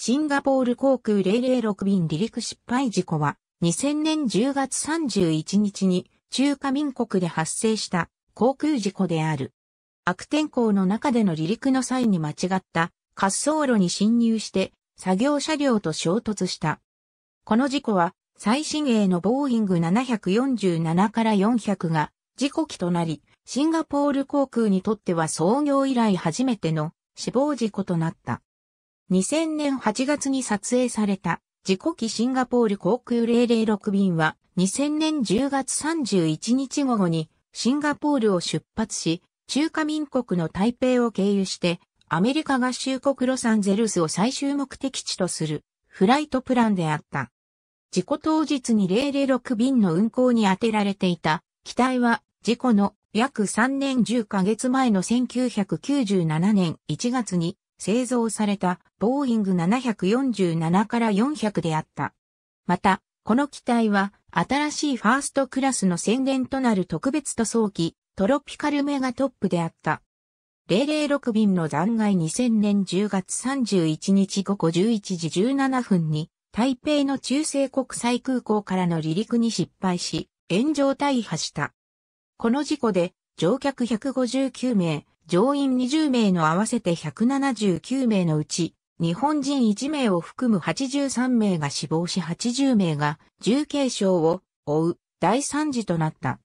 シンガポール航空006便離陸失敗事故は、2000年10月31日に中華民国で発生した航空事故である。悪天候の中での離陸の際に間違った滑走路に侵入して作業車両と衝突した。この事故は最新鋭のボーイング747から400が事故機となり、シンガポール航空にとっては創業以来初めての死亡事故となった。2000年8月に撮影された自己機シンガポール航空006便は2000年10月31日午後にシンガポールを出発し、中華民国の台北を経由してアメリカ合衆国ロサンゼルスを最終目的地とするフライトプランであった。事故当日に006便の運航に充てられていた機体は事故の約3年10ヶ月前の1997年1月に製造されたボーイング747から400であった。また、この機体は新しいファーストクラスの宣伝となる特別塗装機トロピカルメガトップであった。006便の残骸2000年10月31日午後11時17分に台北の中西国際空港からの離陸に失敗し炎上大破した。この事故で乗客159名、乗員20名の合わせて179名のうち、日本人1名を含む83名が死亡し80名が重軽傷を負う第3次となった。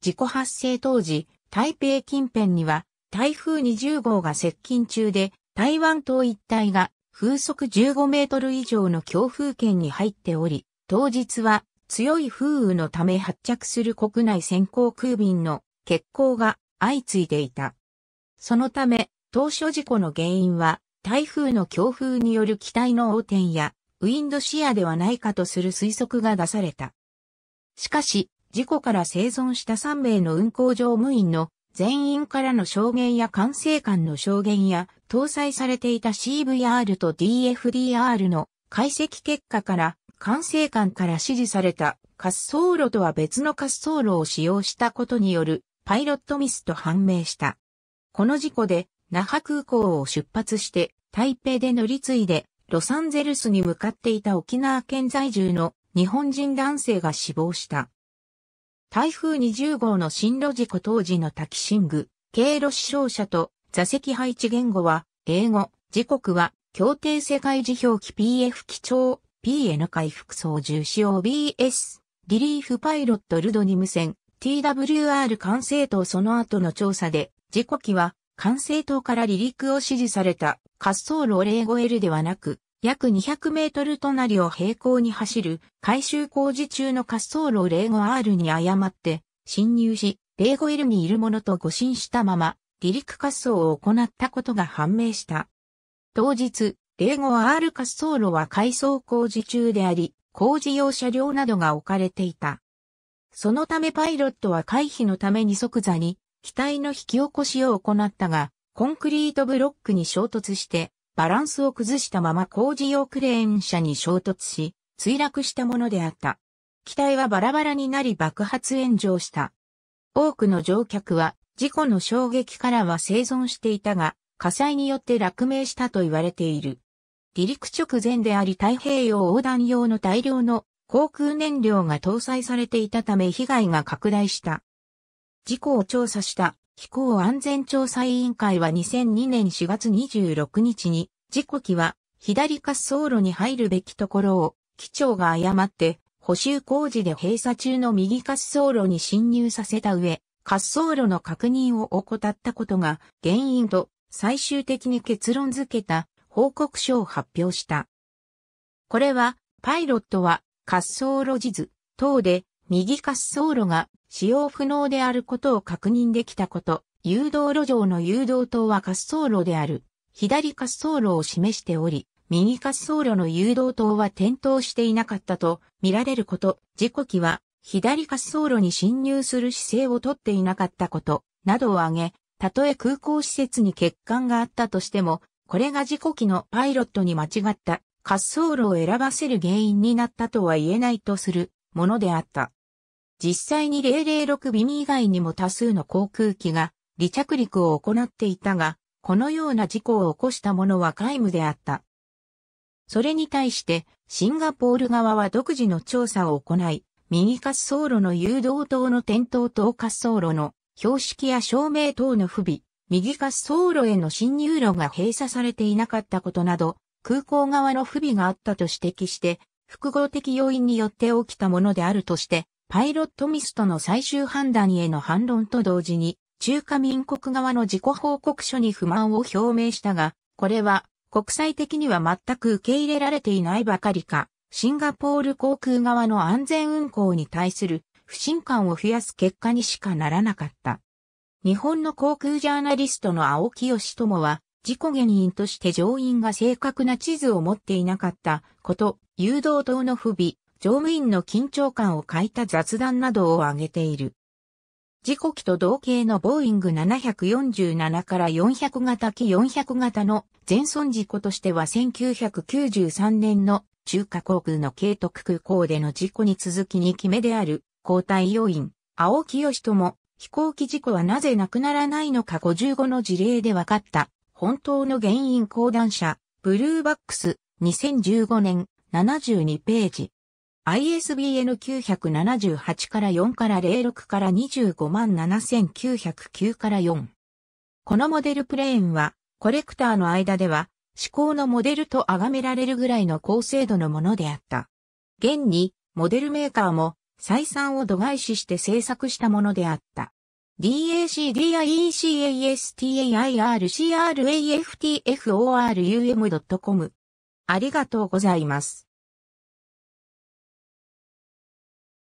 事故発生当時、台北近辺には台風20号が接近中で台湾島一帯が風速15メートル以上の強風圏に入っており、当日は強い風雨のため発着する国内先行空便の欠航が相次いでいた。そのため、当初事故の原因は、台風の強風による機体の横転や、ウィンドシアではないかとする推測が出された。しかし、事故から生存した3名の運航乗務員の全員からの証言や管制官の証言や、搭載されていた CVR と DFDR の解析結果から、管制官から指示された滑走路とは別の滑走路を使用したことによるパイロットミスと判明した。この事故で、那覇空港を出発して、台北で乗り継いで、ロサンゼルスに向かっていた沖縄県在住の日本人男性が死亡した。台風20号の進路事故当時のタキシング、経路死傷者と座席配置言語は英語、時刻は協定世界辞表記 PF 基調 PN 回復操縦士 o BS、リリーフパイロットルドニム戦、TWR 管制等その後の調査で事故機は、管制塔から離陸を指示された滑走路 05L ではなく、約200メートル隣を平行に走る改修工事中の滑走路 05R に誤って侵入し、05L にいるものと誤信したまま離陸滑走を行ったことが判明した。当日、05R 滑走路は改装工事中であり、工事用車両などが置かれていた。そのためパイロットは回避のために即座に機体の引き起こしを行ったが、コンクリートブロックに衝突して、バランスを崩したまま工事用クレーン車に衝突し、墜落したものであった。機体はバラバラになり爆発炎上した。多くの乗客は事故の衝撃からは生存していたが、火災によって落命したと言われている。離陸直前であり太平洋横断用の大量の航空燃料が搭載されていたため被害が拡大した。事故を調査した飛行安全調査委員会は2002年4月26日に、事故機は左滑走路に入るべきところを、機長が誤って、補修工事で閉鎖中の右滑走路に侵入させた上、滑走路の確認を怠ったことが原因と最終的に結論付けた報告書を発表した。これは、パイロットは滑走路地図等で右滑走路が使用不能であることを確認できたこと、誘導路上の誘導灯は滑走路である。左滑走路を示しており、右滑走路の誘導灯は点灯していなかったと見られること、事故機は左滑走路に侵入する姿勢をとっていなかったこと、などを挙げ、たとえ空港施設に欠陥があったとしても、これが事故機のパイロットに間違った滑走路を選ばせる原因になったとは言えないとするものであった。実際に006ビミ以外にも多数の航空機が離着陸を行っていたが、このような事故を起こしたものは皆無であった。それに対して、シンガポール側は独自の調査を行い、右滑走路の誘導灯の点灯と滑走路の標識や照明等の不備、右滑走路への侵入路が閉鎖されていなかったことなど、空港側の不備があったと指摘して、複合的要因によって起きたものであるとして、パイロットミストの最終判断への反論と同時に、中華民国側の自己報告書に不満を表明したが、これは国際的には全く受け入れられていないばかりか、シンガポール航空側の安全運航に対する不信感を増やす結果にしかならなかった。日本の航空ジャーナリストの青木義友は、事故原因として乗員が正確な地図を持っていなかったこと、誘導灯の不備、乗務員の緊張感を欠いた雑談などを挙げている。事故機と同型のボーイング747から400型機400型の全損事故としては1993年の中華航空の慶徳空港での事故に続き2決目である交代要員、青木義とも飛行機事故はなぜなくならないのか55の事例で分かった本当の原因講談者ブルーバックス2015年72ページ ISBN 978から4から06から25 7909から4。このモデルプレーンは、コレクターの間では、思考のモデルと崇められるぐらいの高精度のものであった。現に、モデルメーカーも、採算を度外視して制作したものであった。dac,diecastaiRcraftforUM.com ありがとうございます。